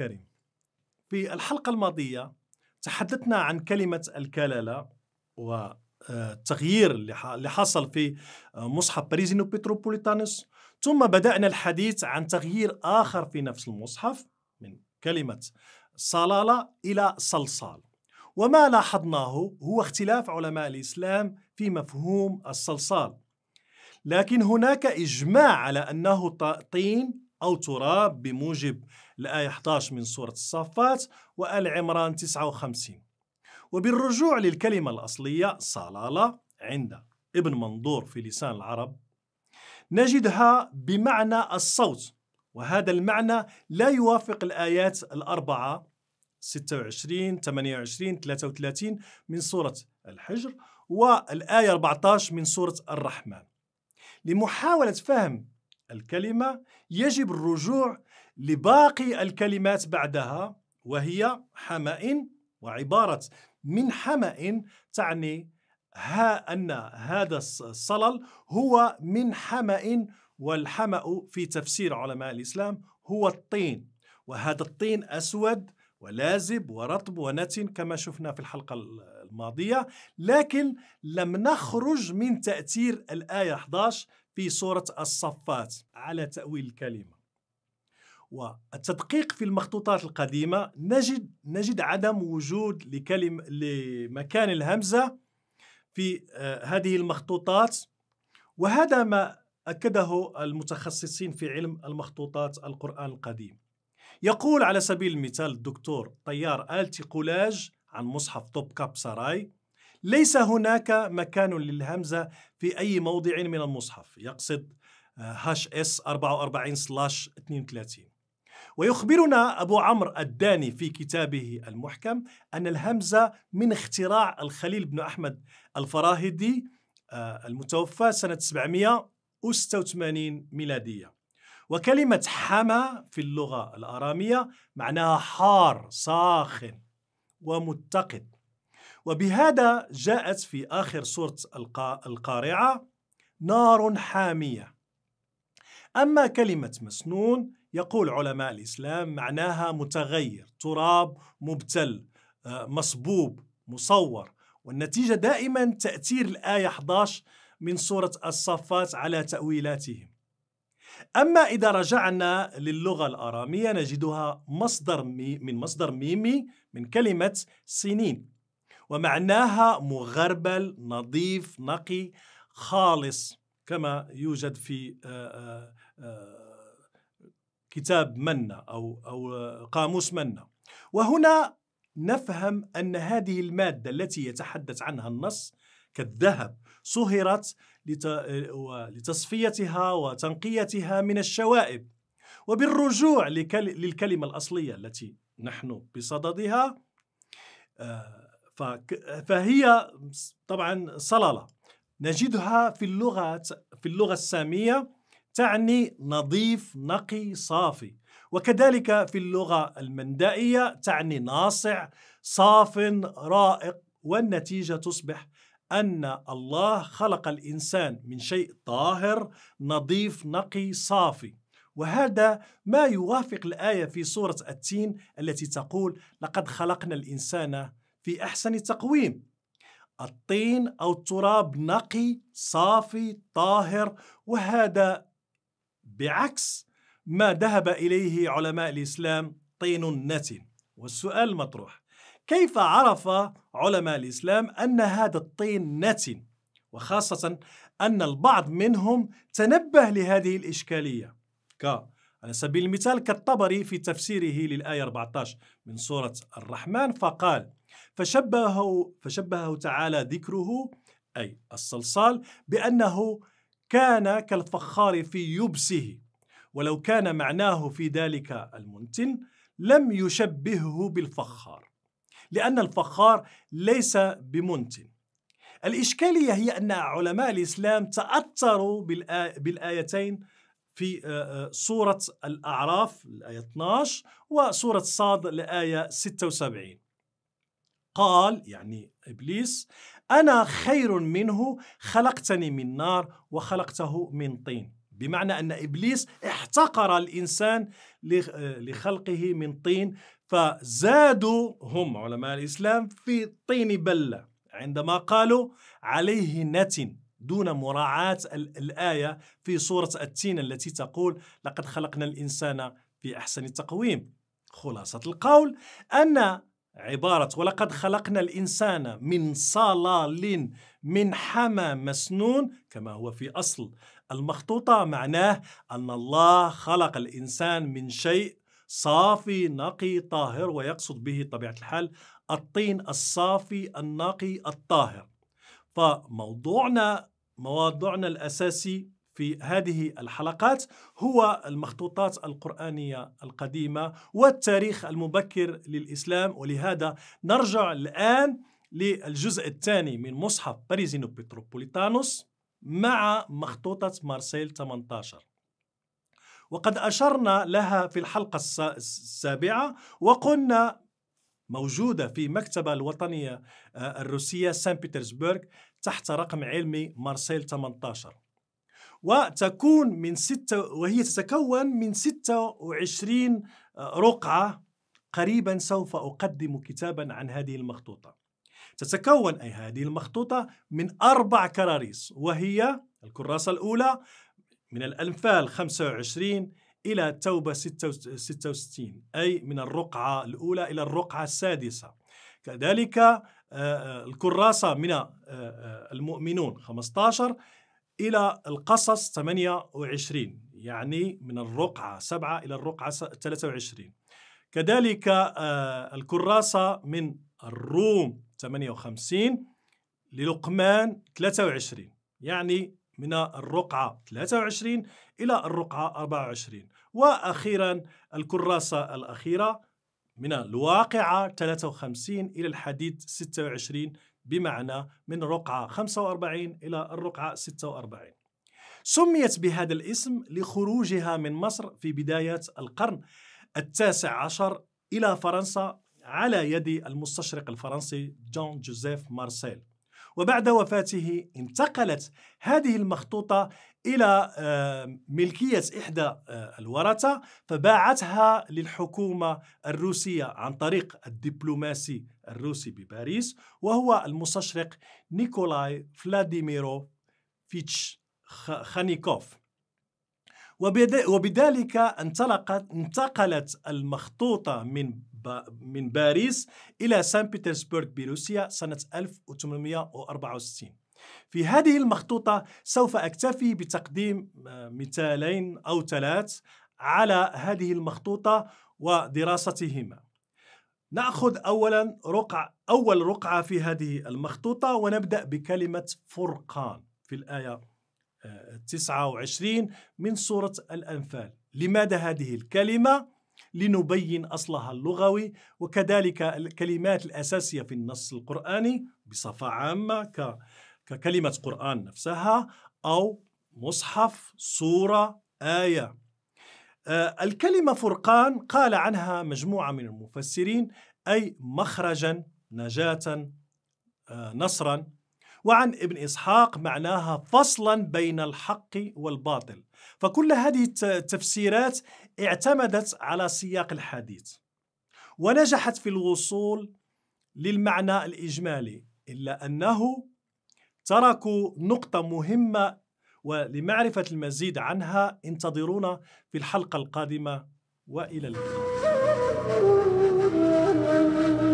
الكريم في الحلقة الماضية تحدثنا عن كلمة الكلالة والتغيير آه، اللي حصل في آه، مصحف باريزينو بيتروبوليتانوس ثم بدأنا الحديث عن تغيير آخر في نفس المصحف من كلمة صلالة إلى صلصال وما لاحظناه هو اختلاف علماء الإسلام في مفهوم الصلصال لكن هناك إجماع على أنه طين أو تراب بموجب الآية 11 من سورة الصافات وآل عمران 59 وبالرجوع للكلمة الأصلية صلالة عند ابن منظور في لسان العرب نجدها بمعنى الصوت وهذا المعنى لا يوافق الآيات الأربعة 26 28 33 من سورة الحجر والآية 14 من سورة الرحمن لمحاولة فهم الكلمة يجب الرجوع لباقي الكلمات بعدها وهي حمأ وعبارة من حمأ تعني ها أن هذا الصلل هو من حمأ والحمأ في تفسير علماء الإسلام هو الطين وهذا الطين أسود ولازب ورطب ونتن كما شفنا في الحلقة الماضية لكن لم نخرج من تأثير الآية 11 في سورة الصفات على تأويل الكلمة والتدقيق في المخطوطات القديمة نجد نجد عدم وجود لكلمة لمكان الهمزة في آه، هذه المخطوطات وهذا ما أكده المتخصصين في علم المخطوطات القرآن القديم يقول على سبيل المثال الدكتور طيار آلتي قولاج عن مصحف طوب كاب سراي ليس هناك مكان للهمزة في أي موضع من المصحف يقصد هاش آه، اس 44 سلاش 32 ويخبرنا أبو عمرو الداني في كتابه المحكم أن الهمزة من اختراع الخليل بن أحمد الفراهدي آه، المتوفى سنة 786 ميلادية وكلمة حما في اللغة الآرامية معناها حار صاخن ومتقد وبهذا جاءت في آخر سورة القارعة نار حامية أما كلمة مسنون يقول علماء الإسلام معناها متغير تراب مبتل آه، مصبوب مصور والنتيجة دائما تأثير الآية 11 من سورة الصفات على تأويلاتهم أما إذا رجعنا للغة الأرامية نجدها مصدر مي من مصدر ميمي من كلمة سنين ومعناها مغربل نظيف نقي خالص كما يوجد في آه، آه، آه، كتاب منا أو, أو قاموس منا وهنا نفهم أن هذه المادة التي يتحدث عنها النص كالذهب صهرت لتصفيتها وتنقيتها من الشوائب وبالرجوع للكلمة الأصلية التي نحن بصددها فهي طبعا صلالة نجدها في اللغه في اللغه الساميه تعني نظيف نقي صافي وكذلك في اللغه المندائيه تعني ناصع صاف رائق والنتيجه تصبح أن الله خلق الإنسان من شيء طاهر نظيف نقي صافي وهذا ما يوافق الآية في سورة التين التي تقول لقد خلقنا الإنسان في أحسن تقويم الطين أو التراب نقي صافي طاهر وهذا بعكس ما ذهب إليه علماء الإسلام طين نتن والسؤال المطروح كيف عرف علماء الإسلام أن هذا الطين نتن وخاصة أن البعض منهم تنبه لهذه الإشكالية ك على سبيل المثال كالطبري في تفسيره للآية 14 من سورة الرحمن فقال فشبهه فشبهه تعالى ذكره أي الصلصال بأنه كان كالفخار في يبسه ولو كان معناه في ذلك المنتن لم يشبهه بالفخار لأن الفخار ليس بمنتن الإشكالية هي أن علماء الإسلام تأثروا بالآيتين في سورة الأعراف الآية 12 وسورة صاد الآية 76 قال يعني إبليس أنا خير منه خلقتني من نار وخلقته من طين بمعنى أن إبليس احتقر الإنسان لخلقه من طين فزادوا هم علماء الإسلام في طين بلة عندما قالوا عليه نتن دون مراعاة الآية في سورة التين التي تقول لقد خلقنا الإنسان في أحسن تقويم خلاصة القول أن عبارة ولقد خلقنا الإنسان من صلال من حمى مسنون كما هو في أصل المخطوطة معناه أن الله خلق الإنسان من شيء صافي نقي طاهر ويقصد به طبيعة الحال الطين الصافي النقي الطاهر فموضوعنا موضوعنا الأساسي في هذه الحلقات هو المخطوطات القرآنية القديمة والتاريخ المبكر للإسلام ولهذا نرجع الآن للجزء الثاني من مصحف باريزينو بتروبوليتانوس مع مخطوطة مارسيل 18 وقد أشرنا لها في الحلقة السابعة وقلنا موجودة في مكتبة الوطنية آه، الروسية سان بيترسبورغ تحت رقم علمي مارسيل 18 وتكون من ستة وهي تتكون من 26 آه، رقعة قريبا سوف أقدم كتابا عن هذه المخطوطة تتكون أي هذه المخطوطة من أربع كراريس وهي الكراسة الأولى من الأنفال 25 إلى التوبة 66 أي من الرقعة الأولى إلى الرقعة السادسة كذلك آه، آه، الكراسة من المؤمنون 15 إلى القصص 28 يعني من الرقعة 7 إلى الرقعة 23 كذلك آه، الكراسة من الروم 58 للقمان 23 يعني من الرقعة 23 إلى الرقعة 24 وأخيرا الكراسة الأخيرة من الواقعة 53 إلى الحديد 26 بمعنى من رقعة 45 إلى الرقعة 46 سميت بهذا الاسم لخروجها من مصر في بداية القرن التاسع عشر إلى فرنسا على يد المستشرق الفرنسي جون جوزيف مارسيل وبعد وفاته انتقلت هذه المخطوطة إلى آه، ملكية إحدى آه، الورثة فباعتها للحكومة الروسية عن طريق الدبلوماسي الروسي بباريس وهو المستشرق نيكولاي فلاديميرو فيتش خانيكوف وبذلك انطلقت انتقلت المخطوطة من من باريس إلى سان بيترسبورغ بروسيا سنة 1864 في هذه المخطوطة سوف أكتفي بتقديم آه، مثالين أو ثلاث على هذه المخطوطة ودراستهما نأخذ أولا رقع أول رقعة في هذه المخطوطة ونبدأ بكلمة فرقان في الآية 29 آه، من سورة الأنفال لماذا هذه الكلمة؟ لنبين أصلها اللغوي وكذلك الكلمات الأساسية في النص القرآني بصفة عامة ك ككلمة قرآن نفسها أو مصحف صورة آية آه، الكلمة فرقان قال عنها مجموعة من المفسرين أي مخرجا نجاة آه، نصرا وعن ابن إسحاق معناها فصلا بين الحق والباطل فكل هذه التفسيرات اعتمدت على سياق الحديث ونجحت في الوصول للمعنى الإجمالي إلا أنه تركوا نقطة مهمة ولمعرفة المزيد عنها انتظرونا في الحلقة القادمة وإلى اللقاء